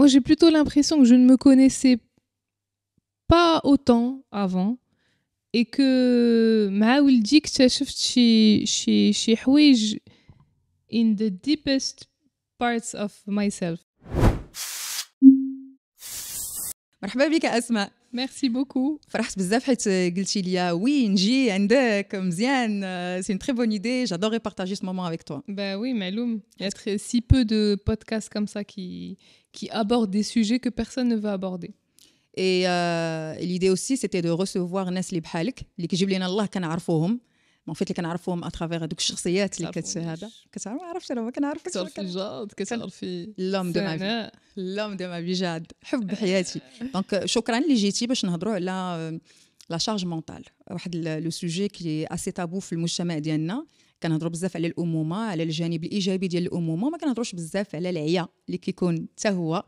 Moi, j'ai plutôt l'impression que je ne me connaissais pas autant avant et que ma in the deepest parts of myself Merci beaucoup. c'est une très bonne idée. J'adorerais partager ce moment avec toi. Bah oui, mais Il y a si peu de podcasts comme ça qui abordent des sujets que personne ne veut aborder. Et euh, l'idée aussi, c'était de recevoir des gens comme toi, que Dieu اون فيت اللي كنعرفهم اترافيغ هذوك الشخصيات اللي كت هذا كتعرف ما عرفتش انا ما كنعرفش كتعرفي جاد كتعرفي لوم دو مافي لوم دو مافي جاد حب حياتي دونك euh, شكرا اللي جيتي باش نهضروا على لا شارج مونتال واحد لو سوجي كي اسي تابو في المجتمع ديالنا كنهضروا بزاف على الامومه على الجانب الايجابي ديال الامومه ما كنهضروش بزاف على العيا اللي كيكون حتى هو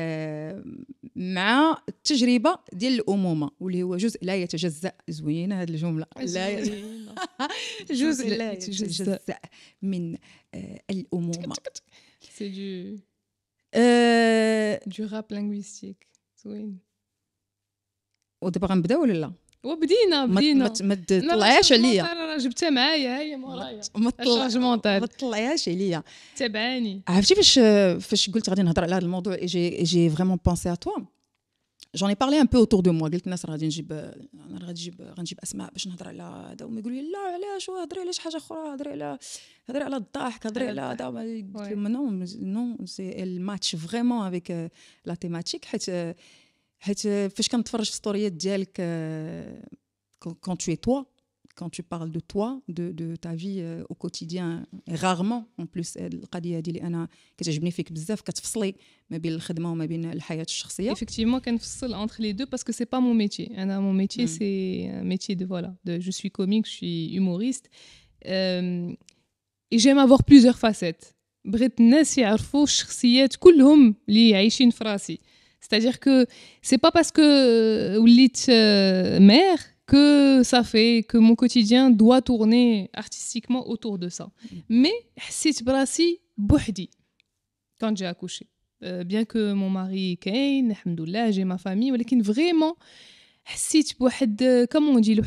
آه، مع التجربه ديال الامومه واللي هو جزء لا يتجزا زوينه هذه الجمله لا جزء لا يتجزا من آه، الامومه سي دو دو راب لينغويستيك زوين ودابا غنبداو ولا لا وبدينا بدينا ما تطلعيش عليا انا جبتها معايا هي مورايا ما تطلعيش عليا تبعاني عرفتي فاش فاش قلت غادي نهضر على هذا الموضوع جي جي فريمون بونسي ا توا جوني بارلي ان بو اوتور دو موا قلت الناس غادي نجيب انا غادي نجيب غنجيب اسماء باش نهضر على هذا هما يقولوا لي لا علاش هضري على شي حاجه اخرى هضري على هضري على الضحك هضري على هذا قلت لهم نو نو سي الماتش فريمون افيك لا تيماتيك حيت c'est plus comme de faire une histoire que quand tu es toi quand tu parles de toi de ta vie euh, au quotidien rarement en plus le gardien dit là non que je ne bénéficie pas de cette facleie mais bien le chômage ou bien la vie personnelle effectivement qu'un fossile entre les deux parce que c'est pas mon métier mon métier mm. c'est un métier de voilà de je suis comique je suis humoriste euh, et j'aime avoir plusieurs facettes parce que les gens ils arrivent aux personnalités tous les gens ils y une facette c'est-à-dire que c'est pas parce que Ulit euh, euh mère que ça fait que mon quotidien doit tourner artistiquement autour de ça. Mm. Mais c'est brassi quand j'ai accouché. Euh, bien que mon mari Kane, alhamdoulilah, j'ai ma famille, mais vraiment j'ai بواحد euh, on dit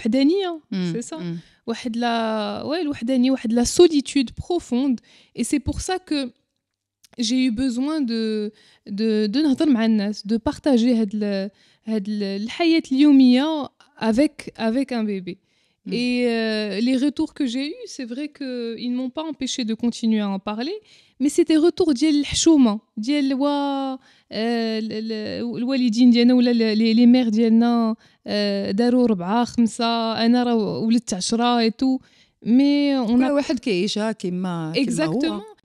hein, mm, C'est ça ça واحد لا ouais, الوحدانيه واحد لا solitude profonde. Et c'est pour ça j'ai eu besoin de de de nhater de partager cette la avec avec un bébé mm. et euh, les retours que j'ai eus, c'est vrai qu'ils ne m'ont pas empêché de continuer à en parler, mais c'était retour ديال الحشومة ديال les الوالدين ديالنا ولا لي مير ديالنا et tout. 10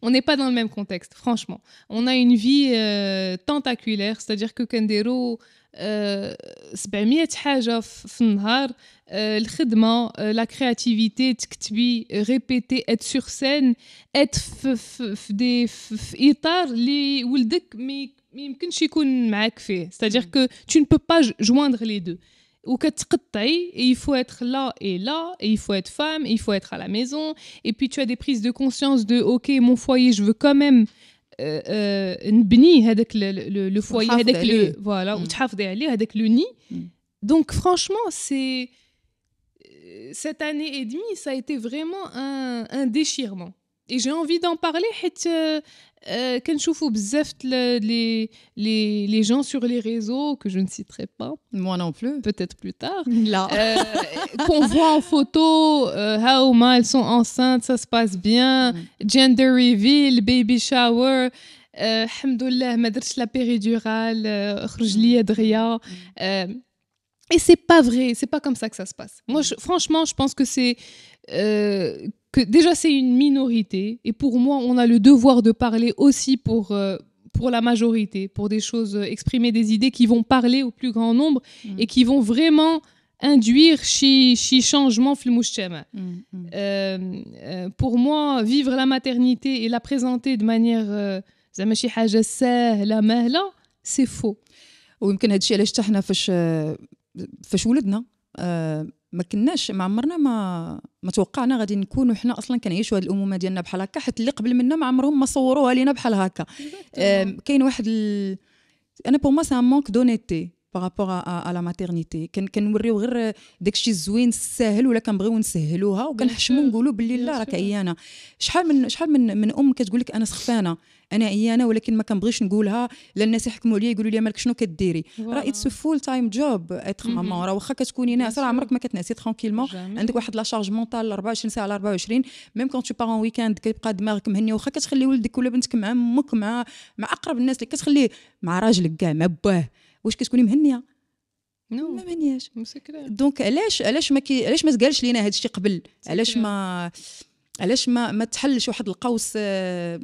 on n'est pas dans le même contexte, franchement. On a une vie euh, tentaculaire, c'est-à-dire que Kendero, euh, 700 euh, le euh, la créativité tu répéter être sur scène être des états, c'est-à-dire mm. que tu ne peux pas joindre les deux et il faut être là et là, et il faut être femme, et il faut être à la maison. Et puis tu as des prises de conscience de, ok, mon foyer, je veux quand même euh, euh, une euh, avec le, le, foyer, le, voilà, mm. avec le nid. Mm. Donc franchement, c'est euh, cette année et demie, ça a été vraiment un déchirement et j'ai envie d'en parler quand je trouve les, les, gens sur les réseaux que je ne citerai pas moi non plus peut-être plus tard euh, qu'on voit en photo euh, elles sont enceintes ça se passe bien mm. gender reveal baby shower hamdoullah, alhamdoulilah la péridurale euh, khrujli mm. adria, mm. Euh, et c'est pas vrai, c'est pas comme ça que ça se passe. Moi, franchement, je pense que c'est que déjà c'est une minorité, et pour moi, on a le devoir de parler aussi pour, euh, pour la majorité, pour des choses, euh, exprimer des idées qui vont parler au plus grand nombre mm. et qui vont vraiment induire chez changement dans mm, mm. euh, pour moi, vivre la maternité et la présenter de manière C'est faux. سهله مهله ما كناش ما عمرنا ما ما توقعنا غادي نكونوا حنا اصلا كنعيشوا هذه الامومه ديالنا بحال هكا حيت اللي قبل منا ما عمرهم ما صوروها لينا بحال هكا كاين واحد ال... انا بور سي سان مونك دونيتي بارابور ا لا ماتيرنيتي كنوريو غير الشيء الزوين الساهل ولا كنبغيو نسهلوها وكنحشمو نقولوا باللي لا راك عيانه شحال من شحال من من ام كتقول لك انا سخفانه انا عيانه ولكن ما كنبغيش نقولها لا الناس يحكموا عليا يقولوا لي مالك شنو كديري راه اتس فول تايم جوب اتخ مامون راه واخا كتكوني ناعسه راه عمرك ما كتنعسي ترونكيلمون عندك واحد لا شارج مونطال 24 ساعه على 24 ميم كون تو باغ اون ويكاند كيبقى دماغك مهنيه واخا كتخلي ولدك ولا بنتك مع امك مع مع اقرب الناس اللي كتخليه مع راجلك كاع مع باه واش كتكوني مهنيه نو ما مهنياش دونك علاش علاش ما كي علاش ما تقالش لينا هذا الشيء قبل علاش ما علاش ما ما تحلش واحد القوس آه،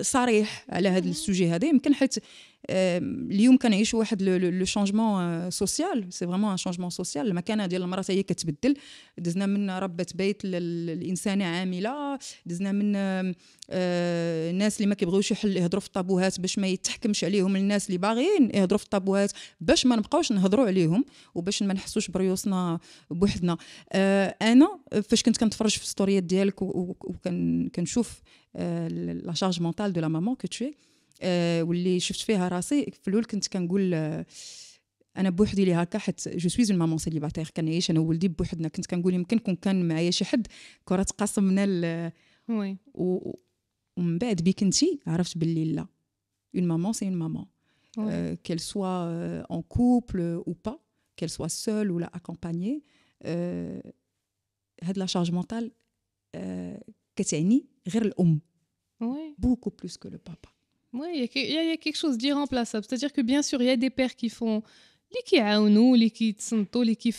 صريح على هذا السوجي هذا يمكن حيت اليوم كنعيشوا واحد لو شونجمون سوسيال سي فريمون ان شونجمون سوسيال المكانه ديال المراه هي كتبدل دزنا من ربة بيت للانسانه عامله دزنا من آه، الناس اللي ما كيبغيوش يهضروا في الطابوهات باش ما يتحكمش عليهم الناس اللي باغيين يهضروا في الطابوهات باش ما نبقاوش نهضروا عليهم وباش ما نحسوش بريوسنا بوحدنا آه، انا فاش كنت كنتفرج في السطوريات ديالك وكنشوف لا شارج مونتال دو لا مامون كو تشي آه، واللي شفت فيها راسي في الاول كنت كنقول آه، انا بوحدي لي هكا حيت جو سويز اون مامون سيليباتير كنعيش انا وولدي بوحدنا كنت كنقول يمكن كون كان معايا شي حد كره تقاسمنا ال وي ومن بعد بكنتي عرفت باللي لا اون مامون سي اون مامون كيل سوا اون كوبل او با كيل سوا سول ولا اكومباني هاد لا شارج مونتال كتعني غير الام بوكو بلوس كو لو بابا Oui, il y, a quelque chose d'irremplaçable. C'est-à-dire que bien sûr, il y a des pères qui font. qui qui qui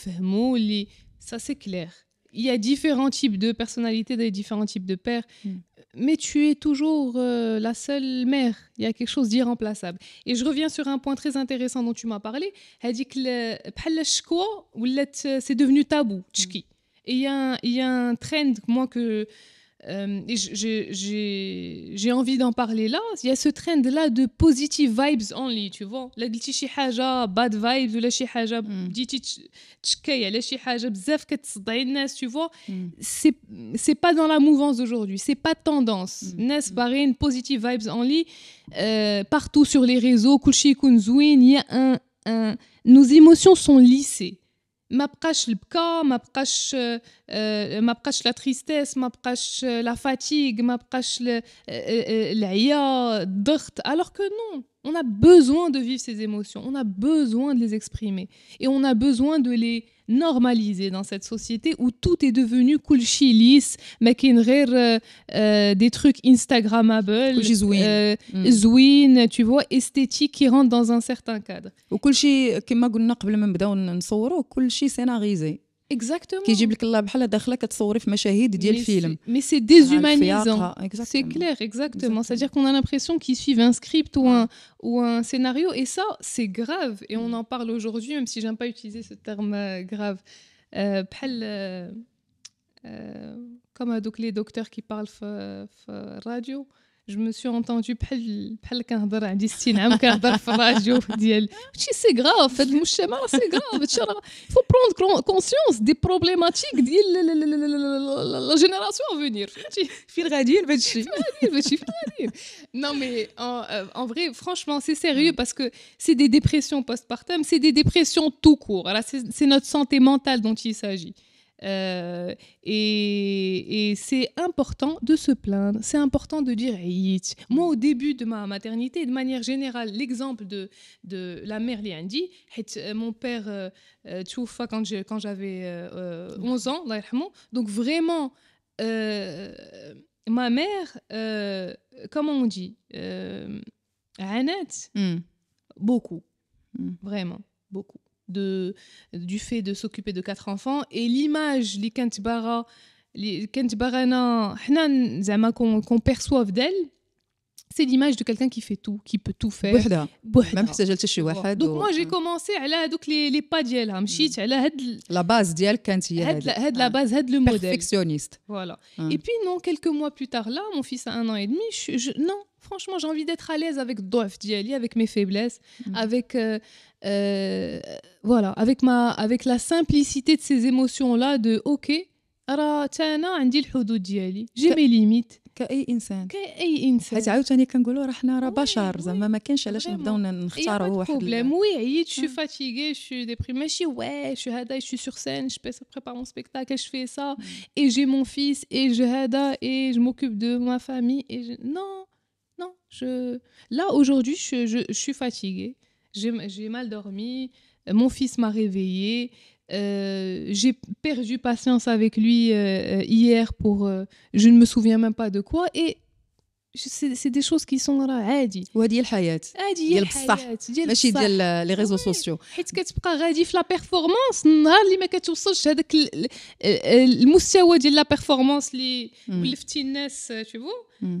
Ça, c'est clair. Il y a différents types de personnalités, des différents types de pères. Mm. Mais tu es toujours euh, la seule mère. Il y a quelque chose d'irremplaçable. Et je reviens sur un point très intéressant dont tu m'as parlé. Elle dit que c'est devenu tabou. Mm. Et il y, y a un trend, moi, que. Euh, j'ai envie d'en parler là. Il y a ce trend là de positive vibes only, tu vois. La diti شي حاجه bad vibes la شي حاجه بديتي تشكي على شي حاجه بزاف كتصدعي الناس, tu vois. Mm. C'est c'est pas dans la mouvance d'aujourd'hui, c'est pas tendance. الناس mm. une mm. positive vibes only euh, partout sur les réseaux, كلشي يكون il y a un nos émotions sont lissées. Ma peine, le bka, ma la tristesse, ma la fatigue, ma peine le le laïat Alors que non. On a besoin de vivre ces émotions, on a besoin de les exprimer et on a besoin de les normaliser dans cette société où tout est devenu cool chilis, makinrer euh, euh, des trucs instagrammables, euh, mm. tu vois, esthétique qui rentre dans un certain cadre. Et euh, oh, scénarisé. Exactement. Mais c'est déshumanisant. C'est clair, exactement. C'est-à-dire qu'on a l'impression qu'ils suivent un script ou un scénario. Et ça, c'est grave. Et on en parle aujourd'hui, même si je n'aime pas utiliser ce terme euh, grave. Euh, euh, comme les docteurs qui parlent radio je me suis entendue بحال بحال كنهضر عندي استنعام c'est grave, ديال faut prendre conscience des problématiques de la génération à venir non mais euh, en, vrai franchement c'est sérieux parce que c'est des dépressions postpartum c'est des dépressions tout court c'est notre santé mentale dont il s'agit euh, et, c'est important de se plaindre, c'est important de dire Moi, au début de ma maternité, de manière générale, l'exemple de, de la mère Liandi, euh, mon père, euh, quand, quand j'avais 11 ans, donc vraiment, ma mère, comment on dit Anat, hmm. beaucoup, hmm. vraiment, beaucoup de, du fait de s'occuper de quatre enfants et l'image qu'on perçoit d'elle c'est l'image de quelqu'un qui fait tout, qui peut tout faire. Donc moi j'ai commencé à donc les, pas ديالها hein, mm. la base ديال كانت la ah. base هاد le modèle perfectionniste. Voilà. Mm. Et puis non quelques mois plus tard là mon fils a un an et demi je, je non Franchement, j'ai envie d'être à l'aise avec Doif avec mes faiblesses, mm. avec, euh, euh, voilà, avec, ma, avec la simplicité de ces émotions-là de OK, j'ai mes limites. كاي انسان كاي انسان حيت عاوتاني كنقولوا راه حنا راه بشر زعما ما كانش علاش نبداو نختاروا واحد بروبليم وي عييت شو فاتيغي شو ديبري je suis شو هذا شو سور non, je... là, aujourd'hui, je, je, je, suis fatiguée. J'ai mal dormi. Mon fils m'a réveillée. Euh, j'ai perdu patience avec lui euh, euh hier pour euh, je ne me souviens même pas de quoi et c'est des choses qui sont là عادي وهذه الحياه عادي ديال بصح ماشي ديال لي ريزو سوسيو حيت كتبقى غادي في لا بيرفورمانس النهار اللي ما كتوصلش هذاك المستوى ديال لا بيرفورمانس اللي كلفتي الناس تشوفوا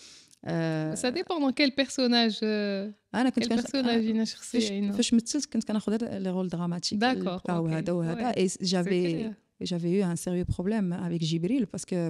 Euh, ça dépend dans quel personnage euh, ah, quel personnage il a cherché je me suis dit que je vais prendre le rôle dramatique euh, d'accord et j'avais eu un sérieux problème avec Gibril parce que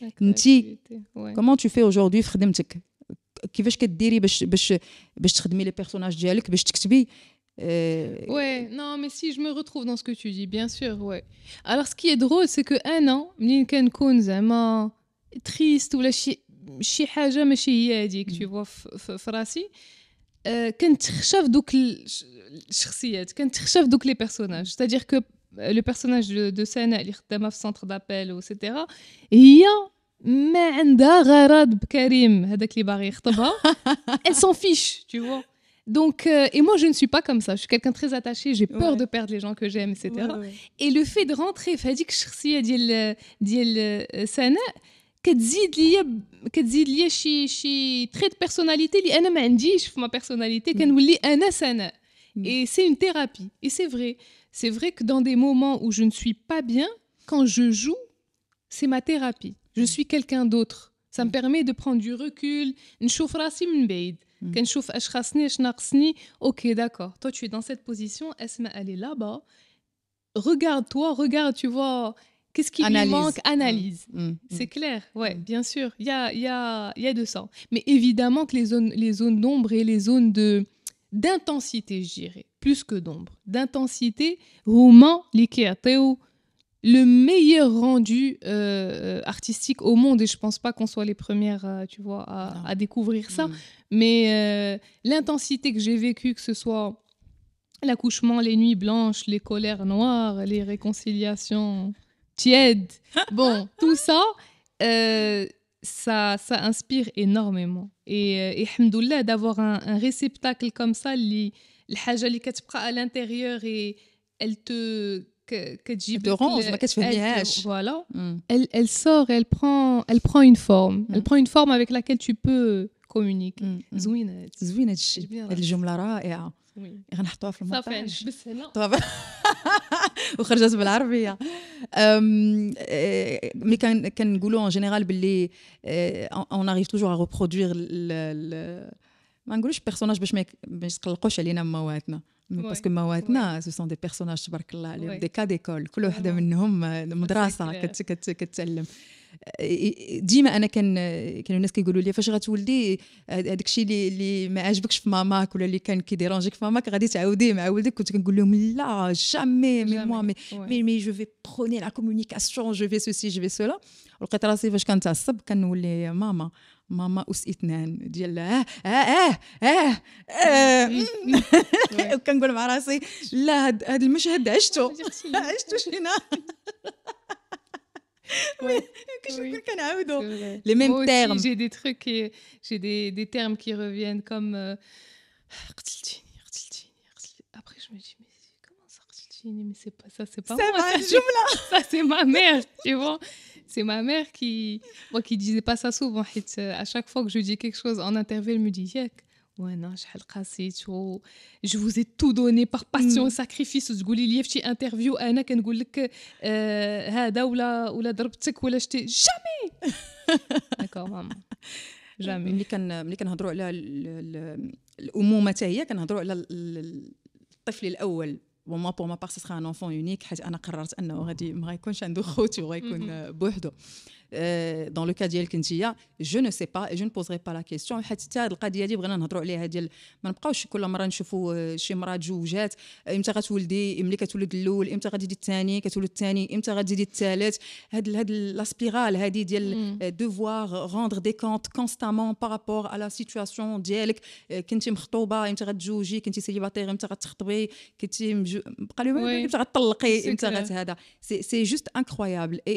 What tu you aujourd'hui خدمتك euh, non, mais si je me retrouve dans ce que tu dis, bien sûr, ouais. Alors, ce qui est drôle, c'est que un an, triste ou tu mm. vois, euh, donc les personnages, c'est-à-dire que euh, le personnage de, de Sana, il est centre d'appel, etc. Et ما عندها غرض بكريم هذاك اللي باغي يخطبها elle s'en fiche tu vois donc euh, et moi je ne suis pas comme ça je suis quelqu'un très attaché j'ai peur de perdre les gens que j'aime etc et le fait de rentrer في هذيك الشخصيه ديال ديال سناء كتزيد ليا كتزيد ليا شي شي ma Sana. Mm. Et c'est une thérapie. Et c'est vrai. C'est vrai que dans des moments où je ne suis pas bien, quand je joue, c'est ma thérapie. Je mm. suis quelqu'un d'autre. Ça me mm. permet de prendre du recul. Ok, d'accord. Toi, tu es dans cette position. elle est là-bas. Regarde-toi, regarde, tu vois. Qu'est-ce qui lui manque Analyse. C'est clair, ouais, bien sûr. Il y a, y, a, y a de ça. Mais évidemment que les zones, les zones d'ombre et les zones de, d'intensité, je dirais, plus que d'ombre, d'intensité, roman, le meilleur rendu euh, artistique au monde, et je pense pas qu'on soit les premières, euh, tu vois, à, découvrir ça, mm. mais euh, l'intensité que j'ai vécue, que ce soit l'accouchement, les nuits blanches, les colères noires, les réconciliations tièdes, bon, tout ça, ça, ça inspire énormément. Et, et euh, d'avoir un, réceptacle comme ça, les tu prends à l'intérieur et elle te. Que, que elle te range, elle, voilà. Mm. Elle, elle, sort, elle prend, elle prend une forme. Hmm. Elle prend une forme avec laquelle tu peux communiquer. Mm. زوينه hmm. c'est bien. هاد الجمله وي غنحطوها في المونتاج صافي نجبس هنا وخرجت بالعربيه مي آه، كان كنقولوا اون جينيرال باللي اون اريف توجور ا ريبرودوير ما نقولوش بيرسوناج باش ما يتقلقوش علينا مواتنا باسكو مواتنا سو سون دي بيرسوناج تبارك الله عليهم دي كا ديكول كل وحده منهم آه، مدرسه كتعلم كت كت ديما انا كان كانوا الناس كيقولوا لي فاش غتولدي هذاك الشيء اللي اللي ما عجبكش في ماماك ولا اللي كان كيديرونجيك في ماماك غادي تعاوديه مع ولدك كنت كنقول لهم لا جامي مي موا مي مي مي جو في بروني لا كومونيكاسيون جو في سوسي جو في سولا لقيت راسي فاش كنتعصب كنولي ماما ماما اس اثنان ديال اه اه اه اه, آه وكنقول مع راسي لا هذا المشهد عشته عشته شينا que oui. les mêmes termes. J'ai des trucs, j'ai des, des, termes qui reviennent comme. Euh, Après, je me dis, mais comment ça, mais c'est pas ça, c'est pas ça moi. ça, ça c'est ma mère, tu vois. C'est ma mère qui, moi, qui disait pas ça souvent. Euh, à chaque fois que je dis quelque chose en interview, elle me dit, Yak, وانا شحال قاسيت و جو فوزي تو دوني باغ باسيون ساكريفيس تقولي لي في شي انترفيو انا كنقول لك هذا ولا ولا ضربتك ولا شتي جامي داكور ماما جامي ملي كان ملي كنهضروا على الامومه حتى هي كنهضروا على الطفل الاول وما بور ما باغ سي سخا ان انفون يونيك حيت انا قررت انه غادي ما غيكونش عنده خوت وغيكون بوحدو Euh, dans le cas ديالك je ne sais pas et je ne poserai pas la question حتى euh, spirale القضيه بغينا نهضروا devoir rendre des comptes constamment par rapport à la situation ديالك euh, juste incroyable et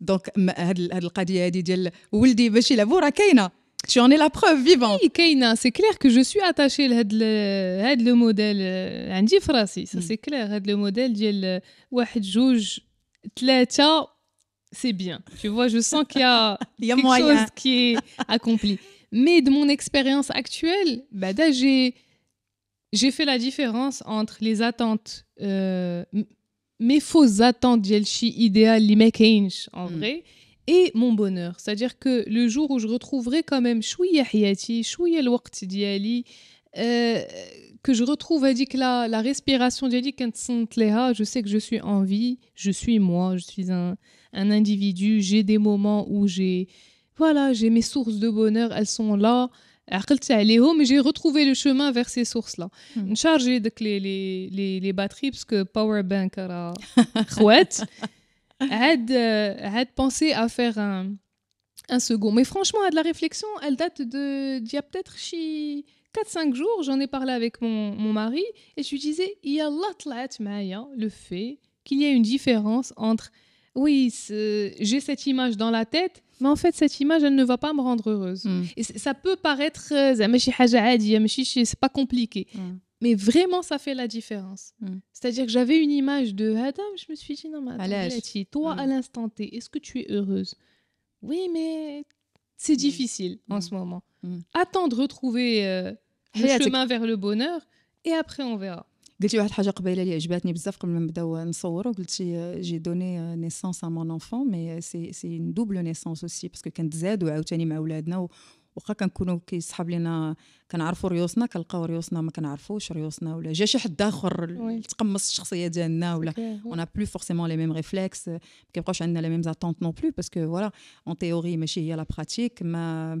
دونك هاد القضيه هادي ديال ولدي باش يلعبوا راه كاينه Tu en es la preuve vivante. Oui, c'est clair que je suis attachée à le modèle. عندي في راسي ça mm. c'est clair هذا le modèle ديال واحد جوج ثلاثه c'est bien. Tu vois, je sens qu'il y a quelque moyen. chose qui est accompli. Mais de mon expérience actuelle, bah j'ai j'ai fait la différence entre les attentes euh, mes fausses attentes Jelchi, idéal, les mecs en mm. vrai, et mon bonheur. C'est-à-dire que le jour où je retrouverai quand même chouïa hayati, chouïa l'waqt diali, euh, que je retrouve que la, la respiration je sais que je suis en vie, je suis moi, je suis un, un individu, j'ai des moments où j'ai voilà, j'ai mes sources de bonheur, elles sont là. Mais mais j'ai retrouvé le chemin vers ces sources là une charge de les les batteries parce que باور بانك pensé à faire un second mais franchement à de la réflexion elle date de d'il y a peut-être 4-5 jours, j'en ai parlé avec mon, mari et je lui disais, il Yallah, le fait qu'il y a une différence entre oui, j'ai cette image dans la tête, mais en fait, cette image, elle ne va pas me rendre heureuse. Mm. Et ça peut paraître, euh, c'est pas compliqué. Mm. Mais vraiment, ça fait la différence. Mm. C'est-à-dire que j'avais une image de Adam, je me suis dit, non, mais attends, toi, à l'instant T, est-ce que tu es heureuse Oui, mais c'est difficile en ce moment. Attends de retrouver euh, le chemin vers le bonheur, et après, on verra. قلتي واحد الحاجه قبيله اللي عجبتني بزاف قبل ما نبداو نصوروا قلتي جي دوني نيسونس ا مون انفون مي سي سي دوبل نيسونس اوسي باسكو كنتزادوا عاوتاني مع ولادنا وخا كنكونوا كيسحاب لينا كنعرفوا ريوسنا كنلقاو ريوسنا ما كنعرفوش ريوسنا ولا جا شي حد اخر تقمص الشخصيه ديالنا ولا اون بلو فورسيمون لي ميم ريفلكس ما كيبقاوش عندنا لي ميم اتونت نو بلو باسكو فوالا اون تيوري ماشي هي لا براتيك ما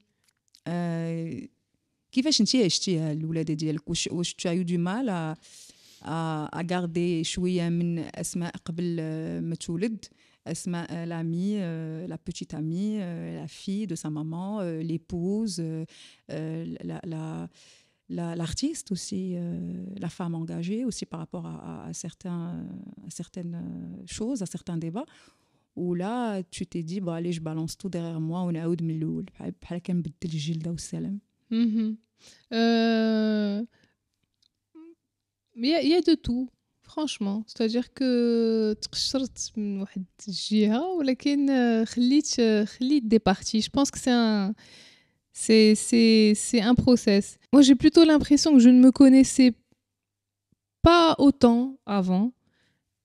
كيفاش انت عشتيها tu as eu du mal à garder euh, euh, l'ami euh, la petite amie la fille de sa maman l'épouse l'artiste aussi, la femme engagée aussi par rapport certains, à certaines choses, à certains débats ou là tu t'es dit bon allez je balance tout derrière moi on a oud من الاول la il y, a, y a de tout franchement. c'est-à-dire que tu une من واحد ou ولكن خليت laissé des parties. je pense que c'est un c'est c'est c'est un process moi j'ai plutôt l'impression que je ne me connaissais pas autant avant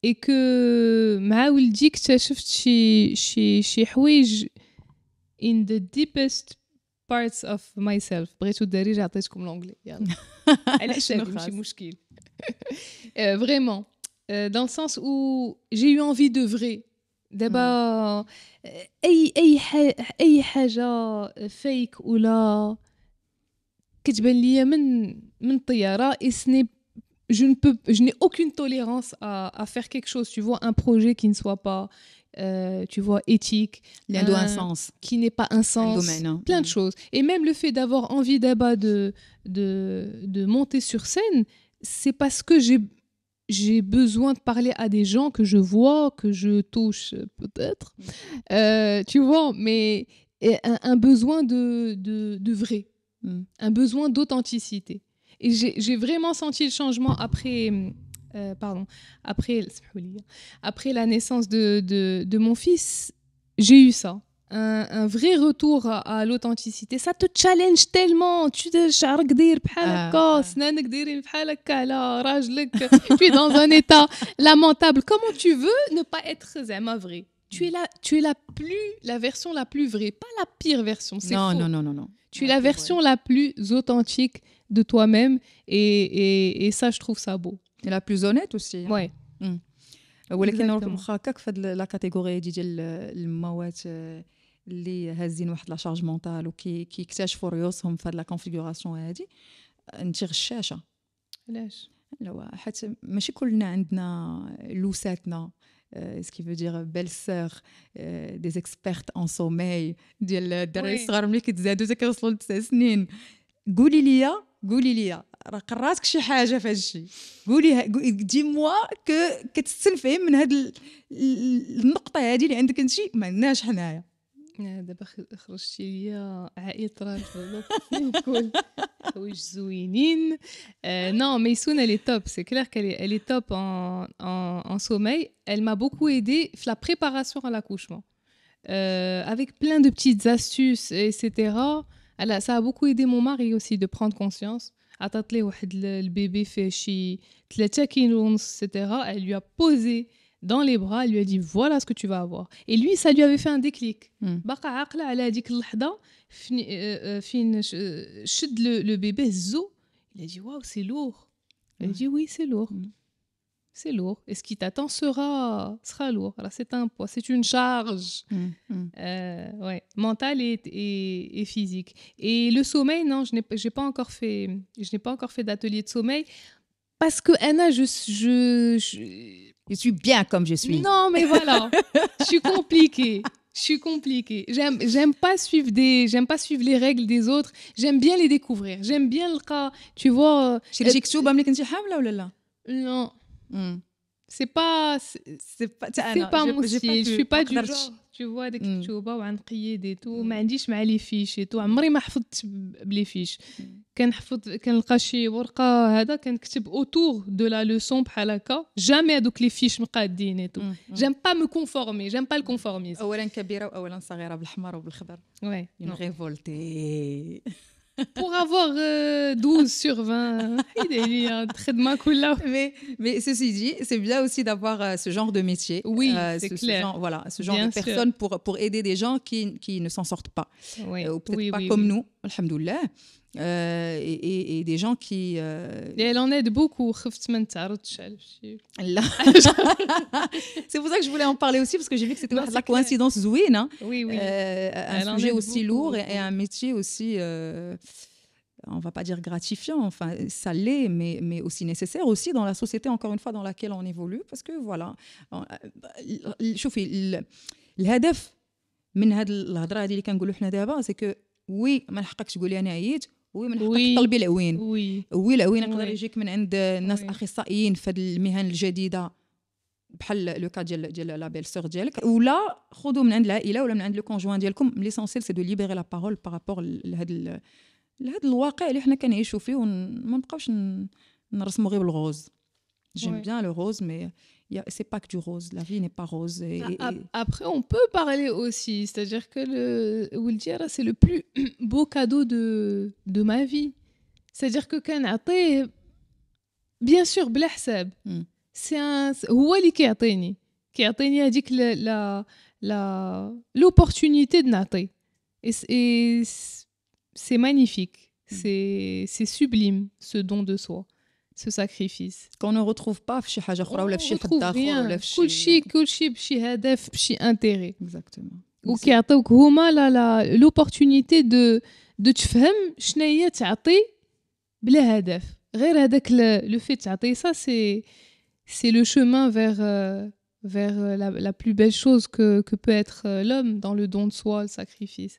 اي كو مع ولدي اكتشفت شي شي شي حوايج in the deepest parts of myself بغيتو الدارجه عطيتكم لونجلي يلا على حسابي ماشي مشكل فريمون دون سونس او جي يو انفي دو فري دابا اي اي اي حاجه فيك ولا كتبان ليا من من الطياره اسني je ne peux, je n'ai aucune tolérance à, faire quelque chose, tu vois, un projet qui ne soit pas, euh, tu vois, éthique. un, sens. Qui n'est pas un sens. Hein. Plein de mm. choses. Et même le fait d'avoir envie d'abat de, de, de, monter sur scène, c'est parce que j'ai, j'ai besoin de parler à des gens que je vois, que je touche peut-être, mm. euh, tu vois, mais un, besoin de, de, vrai, mm. un besoin d'authenticité. Et j'ai vraiment senti le changement après, euh, pardon, après, après la naissance de, de, mon fils. J'ai eu ça. Un, vrai retour à, l'authenticité ça te challenge tellement tu te charges es ah, dans un état lamentable comment tu veux ne pas être vrai tu es la, tu es la plus, la version la plus vraie, pas la pire version. Non, faux. non, non, non, non. Tu es la version ouais. la plus authentique de toi-même et, et, et, ça, je trouve ça beau. Et la plus honnête aussi. Hein. Ouais. Mmh. ولكن مخاكك في لا كاتيجوري دي ديال المواد اللي هازين واحد لا شارج مونتال كيكتشفوا ريوسهم في لا كونفيغوراسيون هادي انت غشاشه علاش لا حيت ماشي كلنا عندنا لوساتنا Euh, ce qui veut dire euh, belle-sœur آه des expertes en sommeil ديال الدراري الصغار ملي كيتزادوا حتى كيوصلوا لتسع سنين قولي ليا قولي ليا راه قراتك شي حاجه في هذا الشيء قولي دي موا كتستنفهم من هاد النقطه هذه اللي عندك انت ما عندناش حنايا non mais elle est top c'est clair qu'elle est top en sommeil elle m'a beaucoup aidé la préparation à l'accouchement euh, avec plein de petites astuces etc ça a beaucoup aidé mon mari aussi de prendre conscience le bébé fait elle lui a posé dans les bras, elle lui a dit voilà ce que tu vas avoir. Et lui, ça lui avait fait un déclic. Hmm. Baka a dit que fin euh, euh, euh, le bébé zo. Il a dit waouh, c'est lourd. Il a dit oui, c'est lourd. Hmm. C'est lourd. Et ce qui t'attend sera, sera lourd. Alors, c'est un poids, c'est une charge hmm. ouais, mentale et, et, physique. Et le sommeil, non, je n'ai pas encore fait, je n'ai pas encore fait d'atelier de sommeil parce que Anna, je, je, suis bien comme je suis. Non, mais voilà, je suis compliquée. Je suis compliquée. J'aime, j'aime pas suivre des, j'aime pas suivre les règles des autres. J'aime bien les découvrir. J'aime bien le cas. Tu vois. Euh, Chez les ou là Non. Hmm. سي با سي با سي با مستي جو با دو جور tu vois ديك الكتوبه وعنقيد تو ما عنديش مع لي فيش تو عمري ما حفظت بلي فيش hmm. كنحفظ كنلقى شي ورقه هذا كنكتب اوتور دو لا لوسون بحال هكا جامي هذوك لي فيش مقادين تو جيم با مو كونفورمي جيم با الكونفورميزم اولا كبيره واولا صغيره بالاحمر وبالخضر وي اون ريفولتي pour avoir 12 euh, sur 20, hein. il est un traitement de cool Mais, mais ceci dit, c'est bien aussi d'avoir euh, ce genre de métier. Oui, euh, c'est ce, genre, voilà, ce genre de personnes pour, pour aider des gens qui, ne s'en sortent pas. ou peut-être pas comme nous alhamdoulilah. Euh, et, des gens qui. Euh, elle en aide beaucoup. c'est pour ça que je voulais en parler aussi, parce que j'ai vu que c'était la coïncidence hein. Oui, oui. Euh, un sujet aussi lourd et, un métier aussi. On ne va pas dire gratifiant, enfin ça l'est, mais, mais aussi nécessaire aussi dans la société, encore une fois, dans laquelle on évolue. Parce que voilà, le, le, c'est que وي ما نحقكش تقولي انا عييت وي من حقك طلبي العوين وي العوين يقدر يجيك من عند ناس اخصائيين في هذه المهن الجديده بحال لو كا ديال ديال لا بيل سور ديالك ولا خذوا من عند العائله ولا من عند لو كونجوان ديالكم ليسونسيل سي دو ليبيري لا بارول بارابور لهذا لهذا الواقع اللي حنا كنعيشوا فيه وما نبقاوش نرسموا غير بالغوز J'aime bien le rose, mais c'est pas que du rose. La vie n'est pas rose. Ah, ah, après, on peut parler aussi. C'est-à-dire que le c'est le plus beau cadeau de, de ma vie. C'est-à-dire que quand bien sûr, Blahsab, hmm. c'est un. C'est qui qui a dit que l'opportunité de نعطي et c'est magnifique hmm. c'est c'est sublime ce don de soi ce sacrifice qu'on ne retrouve pas chez حاجه اخرى ولا في شي حد اخر ولا في شي كلشي كلشي بشي هدف بشي intérêt exactement Ou هما l'opportunité de de t'fhem, شنو هي تعطي بلا هدف غير هذاك لو في ça c'est c'est le chemin vers euh, vers euh, la, la plus belle chose que, que peut être euh, l'homme dans le don de soi, le sacrifice.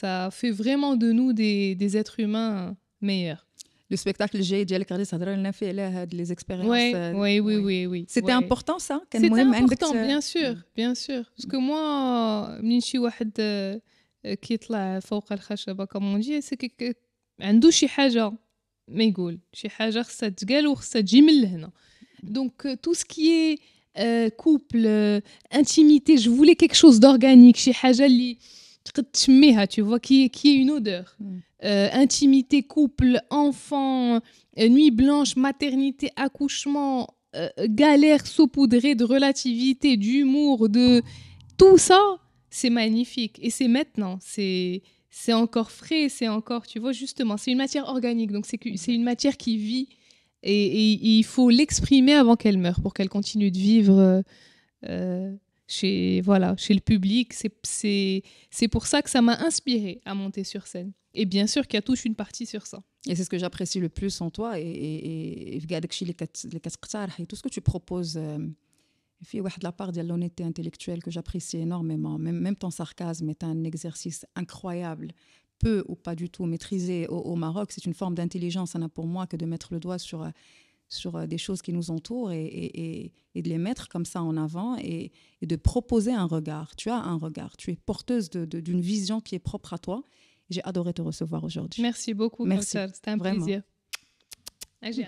Ça fait vraiment de nous des, des êtres humains meilleurs le spectacle j'ai déjà regardé ça drôle n'a fait là euh, les expériences euh, oui oui oui oui, c'était important ça c'était important même, euh, bien sûr bien sûr parce que moi minchi واحد qui طلع فوق الخشبة comme on dit c'est que عنده شي حاجة ما dit شي حاجة خصها تقال وخصها تجي من لهنا donc tout ce qui est couple intimité je voulais quelque chose d'organique chez حاجة اللي tu vois, qui, qui est une odeur. Mm. Euh, intimité, couple, enfant, euh, nuit blanche, maternité, accouchement, euh, galère saupoudrée de relativité, d'humour, de tout ça, c'est magnifique. Et c'est maintenant, c'est c'est encore frais, c'est encore, tu vois, justement, c'est une matière organique, donc c'est une matière qui vit et, il faut l'exprimer avant qu'elle meure pour qu'elle continue de vivre chez, voilà, chez le public. C'est pour ça que ça m'a inspiré à monter sur scène. Et bien sûr qu'il y a touche une partie sur ça. Et c'est ce que j'apprécie le plus en toi. Et, et, et, tout ce que tu proposes, euh, il y la part de l'honnêteté intellectuelle que j'apprécie énormément. Même, même ton sarcasme est un exercice incroyable peu ou pas du tout maîtrisé au, Maroc. C'est une forme d'intelligence, n'a pour moi, que de mettre le doigt sur euh, sur euh, des choses qui nous entourent et, de les mettre comme ça en avant et, de proposer un regard. Tu as un regard, tu es porteuse d'une vision qui est propre à toi. J'ai adoré te recevoir aujourd'hui. Merci beaucoup, Merci. C'était un plaisir. Ah, j'ai